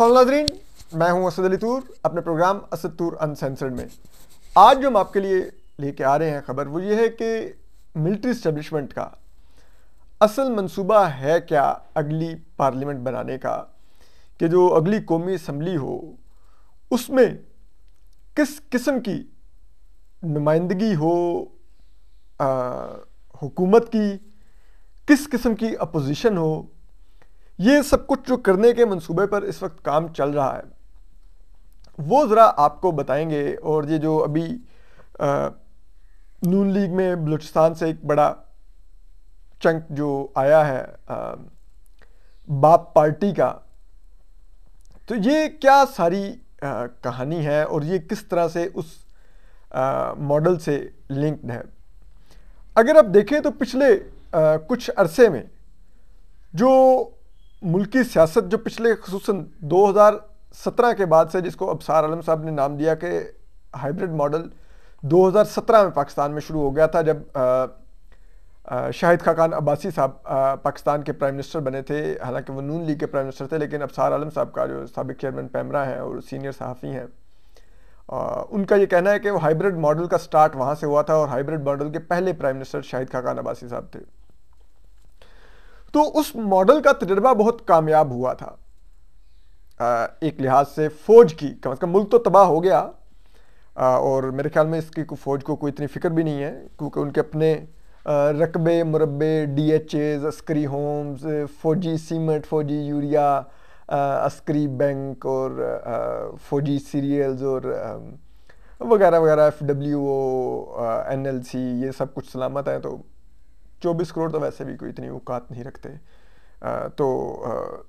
नाजरीन मैं हूं असद अली तूर अपने प्रोग्राम असद तूर अनसेंसर्ड में आज जो हम आपके लिए लेके आ रहे हैं ख़बर वो ये है कि मिलिट्री इस्टबलिशमेंट का असल मंसूबा है क्या अगली पार्लियामेंट बनाने का कि जो अगली कौमी असम्बली हो उसमें किस किस्म की नुमाइंदगी हो आ, हुकूमत की किस किस्म की अपोजिशन हो ये सब कुछ जो करने के मंसूबे पर इस वक्त काम चल रहा है वो ज़रा आपको बताएंगे और ये जो अभी आ, नून लीग में बलूचिस्तान से एक बड़ा चंक जो आया है आ, बाप पार्टी का तो ये क्या सारी आ, कहानी है और ये किस तरह से उस मॉडल से लिंक्ड है अगर आप देखें तो पिछले आ, कुछ अरसे में जो मुल्की सियासत जो पिछले खसूस 2017 के बाद से जिसको अब सार आलम साहब ने नाम दिया कि हाइब्रिड मॉडल 2017 में पाकिस्तान में शुरू हो गया था जब आ, आ, शाहिद खाकान अब्बासी साहब पाकिस्तान के प्राइम मिनिस्टर बने थे हालांकि वो नून लीग के प्राइम मिनिस्टर थे लेकिन अब सार आलम साहब का जो सबक चेयरमैन पैमरा हैं और सीनियर सहाफ़ी हैं उनका ये कहना है कि वो हाइब्रिड मॉडल का स्टार्ट वहाँ से हुआ था और हाइब्रिड मॉडल के पहले प्राइम मिनिस्टर शाहिद खाकान अब्बासी साहब थे तो उस मॉडल का तजर्बा बहुत कामयाब हुआ था एक लिहाज से फौज की कम अज़ कम मुल्क तो तबाह हो गया और मेरे ख्याल में इसकी फौज को कोई इतनी फिक्र भी नहीं है क्योंकि उनके अपने रकबे मुरबे D H A Askari homes फौजी सीमेंट फौजी यूरिया अस्करी बैंक और फौजी सीरियल्स और वगैरह वगैरह F W O N L C ये सब कुछ सलामत हैं तो चौबीस करोड़ तो वैसे भी कोई इतनी औकात नहीं रखते आ, तो आ,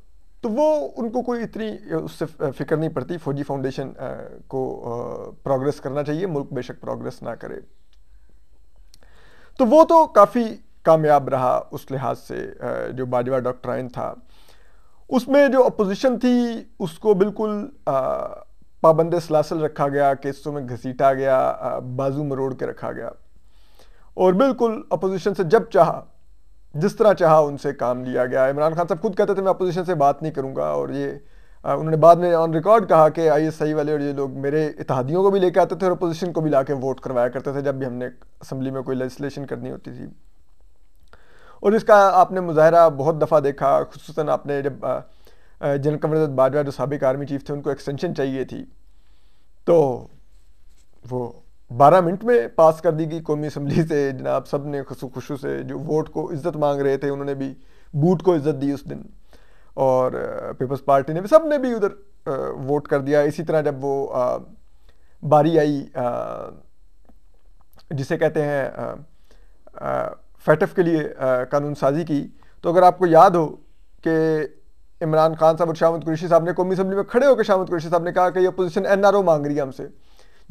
तो वो उनको कोई इतनी उससे फिक्र नहीं पड़ती फौजी फाउंडेशन को प्रोग्रेस करना चाहिए मुल्क बेशक प्रोग्रेस ना करे तो वो तो काफ़ी कामयाब रहा उस लिहाज से जो बाजवा डॉक्ट्राइन था उसमें जो अपोजिशन थी उसको बिल्कुल पाबंद सलासल रखा गया केसों में घसीटा गया बाजू मरोड़ के रखा गया और बिल्कुल अपोजिशन से जब चाह जिस तरह चाह उनसे काम लिया गया इमरान खान साहब खुद कहते थे मैं अपोजिशन से बात नहीं करूँगा और ये उन्होंने बाद में ऑन रिकॉर्ड कहा कि आई एस आई वाले और ये लोग मेरे इतिहादियों को भी लेकर आते थे और अपोजिशन को भी ला वोट करवाया करते थे जब भी हमने असम्बली में कोई लेजिस्लेशन करनी होती थी और इसका आपने मुजाहरा बहुत दफ़ा देखा खूस आपने जब जनरल कमर बाजवा जो सबक आर्मी चीफ थे उनको एक्सटेंशन चाहिए थी तो वो बारह मिनट में पास कर दी गई कौमी असम्बली से जनाब सब ने खुशू खुशू से जो वोट को इज़्ज़त मांग रहे थे उन्होंने भी बूट को इज़्ज़त दी उस दिन और पीपल्स पार्टी ने भी सब ने भी उधर वोट कर दिया इसी तरह जब वो आ, बारी आई आ, जिसे कहते हैं फैटफ के लिए कानून साजी की तो अगर आपको याद हो कि इमरान खान साहब और शामद कुरेशी साहब ने कौमी असम्बली में खड़े होकर शामद कुरेशी साहब ने कहा कि ये अपोजिशन एन आर ओ मांग रही है हमसे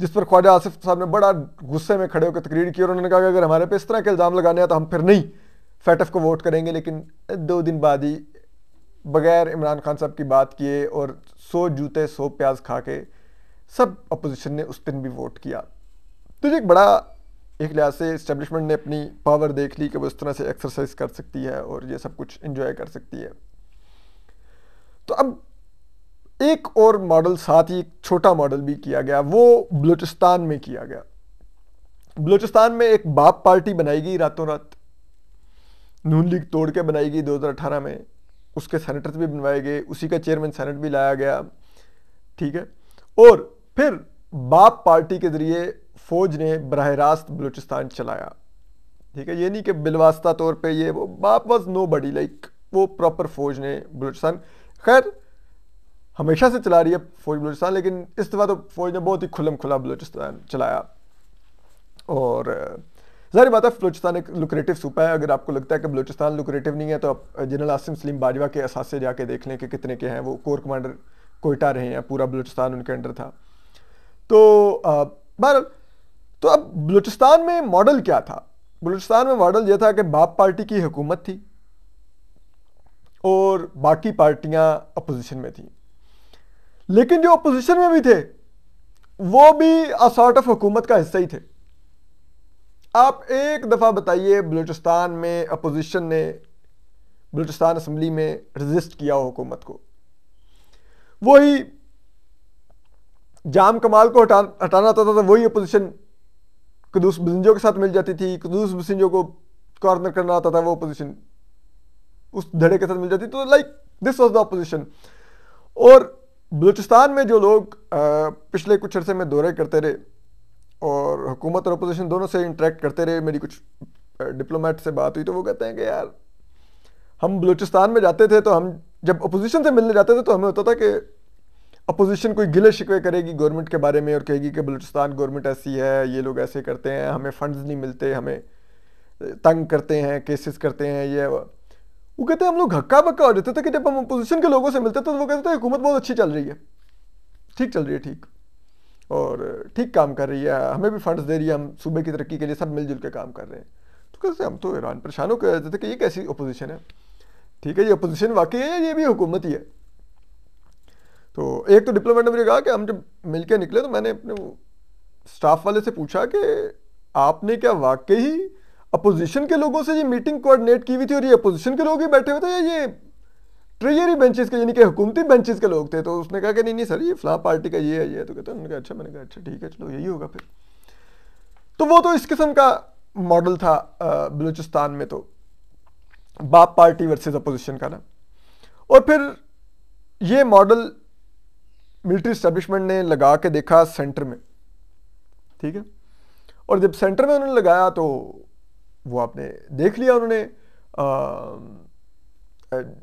जिस पर ख्वाजा आसिफ साहब ने बड़ा गुस्से में खड़े होकर तकरीर की और उन्होंने कहा कि अगर हमारे पे इस तरह के इल्ज़ाम लगाने हैं तो हम फिर नहीं फैटफ को वोट करेंगे लेकिन दो दिन बाद ही बगैर इमरान खान साहब की बात किए और सो जूते सो प्याज खा के सब अपोजिशन ने उस दिन भी वोट किया तो ये एक बड़ा एक लिहाज से इस्टेबलिशमेंट ने अपनी पावर देख ली कि वो इस तरह से एक्सरसाइज कर सकती है और ये सब कुछ इन्जॉय कर सकती है तो अब एक और मॉडल साथ ही एक छोटा मॉडल भी किया गया वो बलूचिस्तान में किया गया बलूचिस्तान में एक बाप पार्टी बनाई गई रातों रात नून लीग तोड़ के बनाई गई 2018 में उसके सेनेटर भी बनवाए गए उसी का चेयरमैन सेनेट भी लाया गया ठीक है और फिर बाप पार्टी के ज़रिए फ़ौज ने बरह रास्त बलूचिस्तान चलाया ठीक है ये नहीं कि बिलवास्ता तौर पे ये वो बाप वॉज नो बडी लाइक वो प्रॉपर फ़ौज ने बलूचिस्तान खैर हमेशा से चला रही है फौज बलोचिस्तान लेकिन इस दफ़ा तो फौज ने बहुत ही खुलम खुला बलोचिस्तान चलाया और जाहिर बात है बलोचिस्तान एक लुक्रेटिव सूबा है अगर आपको लगता है कि बलोचिस्तान लुक्रेटिव नहीं है तो आप जनरल आसिम सलीम बाजवा के असासे जाके देख लें कि कितने के हैं वो कोर कमांडर कोयटा रहे हैं पूरा बलोचिस्तान उनके अंडर था तो बहर तो अब बलोचिस्तान में मॉडल क्या था बलोचिस्तान में मॉडल यह था कि बाप पार्टी की हुकूमत थी और बाकी पार्टियां अपोजिशन में थी लेकिन जो अपोजिशन में भी थे वो भी असॉर्ट ऑफ हुकूमत का हिस्सा ही थे आप एक दफ़ा बताइए बलूचिस्तान में अपोजिशन ने बलूचिस्तान असम्बली में रजिस्ट किया हो हुकूमत को वही जाम कमाल को हटा हटाना होता था, था वही अपोजिशन कदूस बसिंजो के साथ मिल जाती थी कदूस बसिंजो को कॉर्नर करना होता था वो अपोजिशन उस धड़े के साथ मिल जाती तो like this was the opposition और बलूचिस्तान में जो लोग पिछले कुछ अरसे में दौरे करते रहे और हुकूमत और अपोजिशन दोनों से इंटरेक्ट करते रहे मेरी कुछ डिप्लोमेट से बात हुई तो वो कहते हैं कि यार हम बलूचिस्तान में जाते थे तो हम जब अपोजिशन से मिलने जाते थे तो हमें होता था कि अपोजिशन कोई गिले शिकवे करेगी गवर्नमेंट के बारे में और कहेगी कि बलूचिस्तान गवर्नमेंट ऐसी है ये लोग ऐसे करते हैं हमें फंड्स नहीं मिलते हमें तंग करते हैं केसेस करते हैं ये वो कहते हैं हम लोग हक्का बक्का हो जाते थे कि जब हम अपोजिशन के लोगों से मिलते थे तो वो कहते थे हुकूमत बहुत अच्छी चल रही है ठीक चल रही है ठीक और ठीक काम कर रही है हमें भी फंड्स दे रही है हम सूबे की तरक्की के लिए सब मिलजुल के काम कर रहे हैं तो कहते हम तो ईरान परेशान होकर रहते थे कि ये कैसी अपोजिशन है ठीक है ये अपोजिशन वाकई है ये भी हुकूमत ही है तो एक तो डिप्लोमेट ने मुझे कहा कि हम जब मिल के निकले तो मैंने अपने स्टाफ वाले से पूछा कि आपने क्या वाकई अपोजिशन के लोगों से ये मीटिंग कोऑर्डिनेट की हुई थी और ये अपोजिशन के लोग ही बैठे हुए थे या ये ट्रेजरी बेंचेस के यानी कि हुकूमती बेंचेस के लोग थे तो उसने कहा कि नहीं नहीं सर ये फला पार्टी का ये है ये है तो कहते उन्होंने कहा अच्छा मैंने कहा अच्छा ठीक है चलो यही होगा फिर तो वो तो इस किस्म का मॉडल था बलूचिस्तान में तो बाप पार्टी वर्सेज अपोजिशन का ना और फिर ये मॉडल मिलिट्री स्टैब्लिशमेंट ने लगा के देखा सेंटर में ठीक है और जब सेंटर में उन्होंने लगाया तो वो आपने देख लिया उन्होंने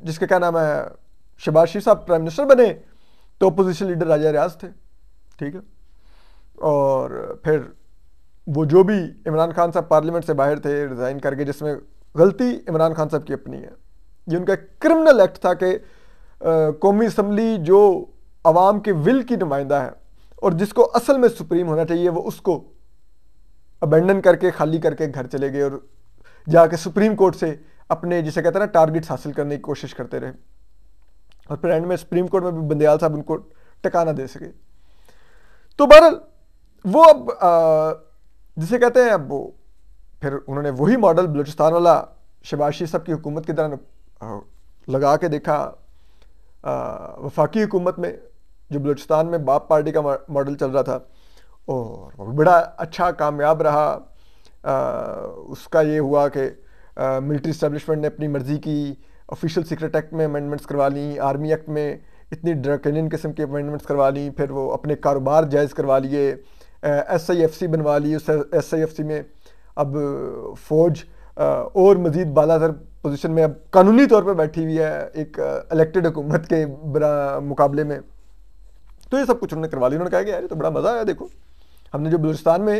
जिसका क्या नाम है शबाशी साहब प्राइम मिनिस्टर बने तो अपोजिशन लीडर राजा रियाज थे ठीक है और फिर वो जो भी इमरान खान साहब पार्लियामेंट से बाहर थे रिज़ाइन करके जिसमें गलती इमरान खान साहब की अपनी है ये उनका क्रिमिनल एक्ट था कि कौमी असम्बली जो आवाम के विल की नुमाइंदा है और जिसको असल में सुप्रीम होना चाहिए वो उसको अबेंडन करके खाली करके घर चले गए और जाके सुप्रीम कोर्ट से अपने जिसे कहते हैं ना टारगेट्स हासिल करने की कोशिश करते रहे और फिर एंड में सुप्रीम कोर्ट में भी बंदयाल साहब उनको टकाना दे सके तो बहरहाल वो अब जिसे कहते हैं अब वो फिर उन्होंने वही मॉडल बलूचिस्तान वाला शबाशी साहब की हुकूमत के दौरान लगा के देखा वफाकी हुकूमत में जो बलूचिस्तान में बाप पार्टी का मॉडल चल रहा था और बड़ा अच्छा कामयाब रहा आ, उसका ये हुआ कि मिलिट्री इस्टेबलिशमेंट ने अपनी मर्ज़ी की ऑफिशियल सीक्रेट एक्ट में अमेंडमेंट्स करवा ली आर्मी एक्ट में इतनी ड्रकनियन किस्म के अमेंडमेंट्स करवा ली फिर वो अपने कारोबार जायज़ करवा लिए एस आई एफ सी बनवा ली उस एस आई एफ सी में अब फ़ौज और मज़ीद बालातर पोजिशन में अब कानूनी तौर पर बैठी हुई है एक अलेक्टेड हुकूमत के मुकाबले में तो ये सब कुछ उन्होंने करवा लिया उन्होंने कहा कि यार तो बड़ा मज़ा आया देखो हमने जो बलूचिस्तान में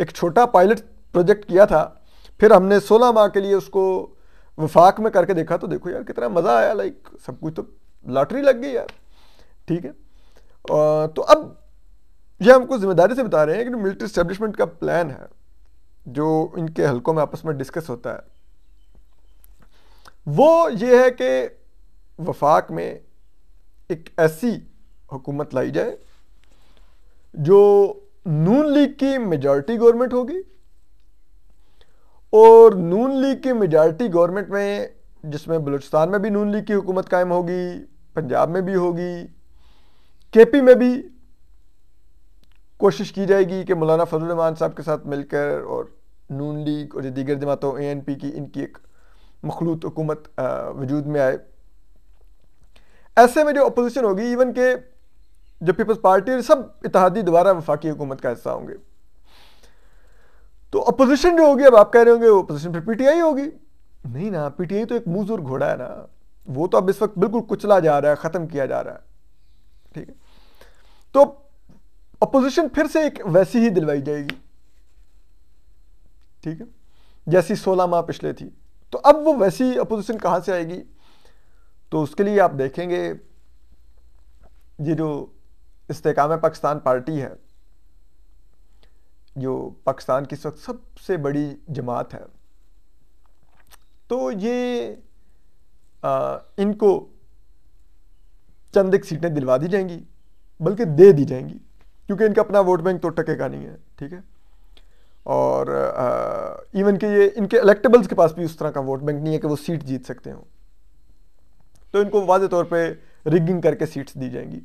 एक छोटा पायलट प्रोजेक्ट किया था फिर हमने 16 माह के लिए उसको वफाक में करके देखा तो देखो यार कितना मज़ा आया लाइक सब कुछ तो लॉटरी लग गई यार ठीक है तो अब यह हमको जिम्मेदारी से बता रहे हैं कि मिलिट्री स्टेब्लिशमेंट का प्लान है जो इनके हलकों में आपस में डिस्कस होता है वो ये है कि वफाक में एक ऐसी हुकूमत लाई जाए जो नून लीग की मेजॉरिटी गवर्नमेंट होगी और नून लीग की मेजॉरिटी गवर्नमेंट में जिसमें बलूचिस्तान में भी नून लीग की हुकूमत कायम होगी पंजाब में भी होगी केपी में भी कोशिश की जाएगी कि मौलाना फजलरहमान साहब के साथ मिलकर और नून लीग और जो दीगर जमातों ए एन पी की इनकी एक मखलूत हुकूमत वजूद में आए ऐसे में जो अपोजिशन होगी इवन के जो पीपल्स पार्टी सब इतिहादी दोबारा वफाकी हुकूमत का हिस्सा होंगे तो अपोजिशन जो होगी अब आप कह रहे होंगे अपोजिशन फिर पीटीआई होगी नहीं ना पीटीआई तो एक मुंह घोड़ा है ना वो तो अब इस वक्त बिल्कुल कुचला जा रहा है ख़त्म किया जा रहा है ठीक है तो अपोजिशन फिर से एक वैसी ही दिलवाई जाएगी ठीक है जैसी सोलह माह पिछले थी तो अब वो वैसी अपोजिशन कहां से आएगी तो उसके लिए आप देखेंगे ये जो इस्तेकाम पाकिस्तान पार्टी है जो पाकिस्तान की इस वक्त सबसे बड़ी जमात है तो ये आ, इनको चंद एक सीटें दिलवा दी जाएंगी बल्कि दे दी जाएंगी क्योंकि इनका अपना वोट बैंक तो टकेगा नहीं है ठीक है और आ, इवन कि ये इनके इलेक्टेबल्स के पास भी उस तरह का वोट बैंक नहीं है कि वो सीट जीत सकते हो तो इनको वाज तौर पे रिगिंग करके सीट्स दी जाएंगी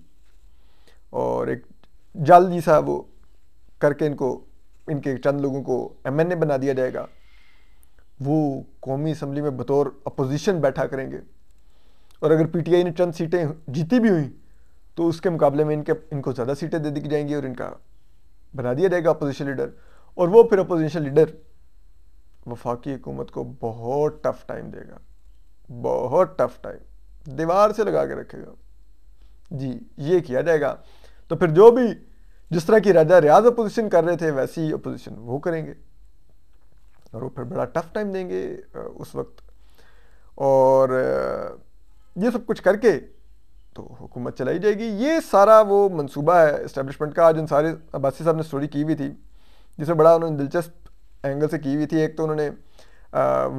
और एक जाल सा वो करके इनको इनके चंद लोगों को एम एन ए बना दिया जाएगा वो कौमी असम्बली में बतौर अपोजिशन बैठा करेंगे और अगर पी टी आई ने चंद सीटें जीती भी हुई तो उसके मुकाबले में इनके इनको ज़्यादा सीटें दे दी जाएंगी और इनका बना दिया जाएगा अपोजिशन लीडर और वो फिर अपोजिशन लीडर वफाकी हुकूमत को बहुत टफ टाइम देगा बहुत टफ टाइम दीवार से लगा के रखेगा जी ये किया जाएगा तो फिर जो भी जिस तरह की राजा रियाज अपोजिशन कर रहे थे वैसी ही अपोजिशन वो करेंगे और वो फिर बड़ा टफ टाइम देंगे उस वक्त और ये सब कुछ करके तो हुकूमत चलाई जाएगी ये सारा वो मंसूबा है इस्टेब्लिशमेंट का आज उन सारे अब्बासी साहब ने स्टोरी की हुई थी जिसे बड़ा उन्होंने दिलचस्प एंगल से की हुई थी एक तो उन्होंने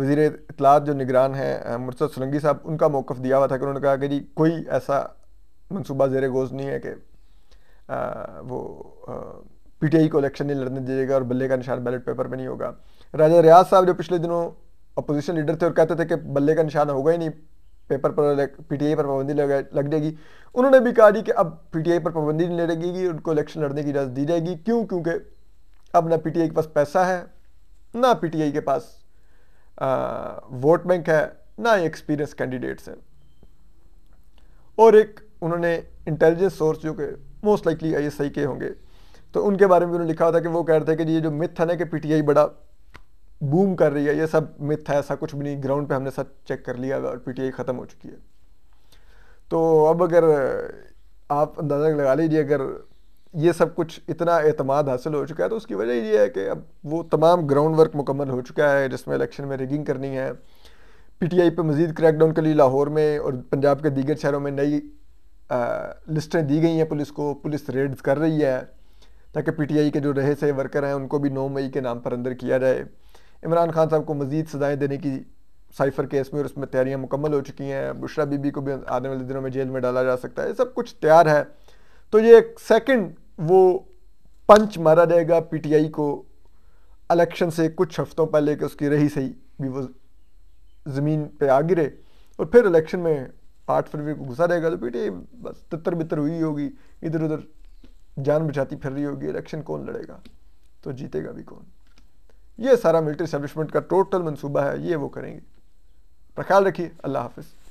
वजीर इतलात जो निगरान हैं मुर्सद सुलंगी साहब उनका मौक़ दिया हुआ था कि उन्होंने कहा कि जी कोई ऐसा मनसूबा जेर गोज़ नहीं है कि वो पीटीआई को इलेक्शन नहीं लड़ने दीजिएगा और बल्ले का निशान बैलेट पेपर में नहीं होगा राजा रियाज साहब जो पिछले दिनों अपोजिशन लीडर थे और कहते थे कि बल्ले का निशान होगा ही नहीं पेपर पर पीटीआई पर पाबंदी लग जाएगी उन्होंने भी कहा कि अब पीटीआई पर पाबंदी नहीं लगेगी उनको इलेक्शन लड़ने की इजाज़त दी जाएगी क्यों क्योंकि अब ना पीटीआई के पास पैसा है ना पीटीआई के पास वोट बैंक है ना ही एक्सपीरियंस कैंडिडेट्स हैं और एक उन्होंने इंटेलिजेंस सोर्स जो कि मोस्ट लाइकली आई के होंगे तो उनके बारे में उन्होंने लिखा था कि वो कह रहे थे कि ये जो मिथ है ना कि पीटीआई बड़ा बूम कर रही है ये सब मिथ है ऐसा कुछ भी नहीं ग्राउंड पे हमने सब चेक कर लिया और पीटीआई ख़त्म हो चुकी है तो अब अगर आप अंदाज़ा लगा लीजिए अगर ये सब कुछ इतना अतमाद हासिल हो चुका है तो उसकी वजह ये है कि अब वो तमाम ग्राउंड वर्क मुकम्मल हो चुका है जिसमें इलेक्शन में रिगिंग करनी है पीटीआई पे मजीद क्रैकडाउन के लिए लाहौर में और पंजाब के दीगर शहरों में नई लिस्टें दी गई हैं पुलिस को पुलिस रेड्स कर रही है ताकि पीटीआई के जो रहे सहे वर्कर हैं उनको भी नौ मई के नाम पर अंदर किया जाए इमरान खान साहब को मज़ीद सजाएं देने की साइफर केस में और उसमें तैयारियां मुकम्मल हो चुकी हैं बुशरा बीबी को भी आने वाले दिनों में जेल में डाला जा सकता है सब कुछ तैयार है तो ये एक सेकेंड वो पंच मारा जाएगा आई को अलेक्शन से कुछ हफ्तों पहले कि उसकी रही सही भी वो ज़मीन पर आ गिरे और फिर इलेक्शन में हार्ट सर्वे को घुसा रहेगा तो बेटे बस तितर बितर हुई होगी इधर उधर जान बचाती फिर रही होगी इलेक्शन कौन लड़ेगा तो जीतेगा भी कौन ये सारा मिलिट्री स्टैब्लिशमेंट का टोटल मनसूबा है ये वो करेंगे पर ख्याल रखिए अल्लाह हाफिज़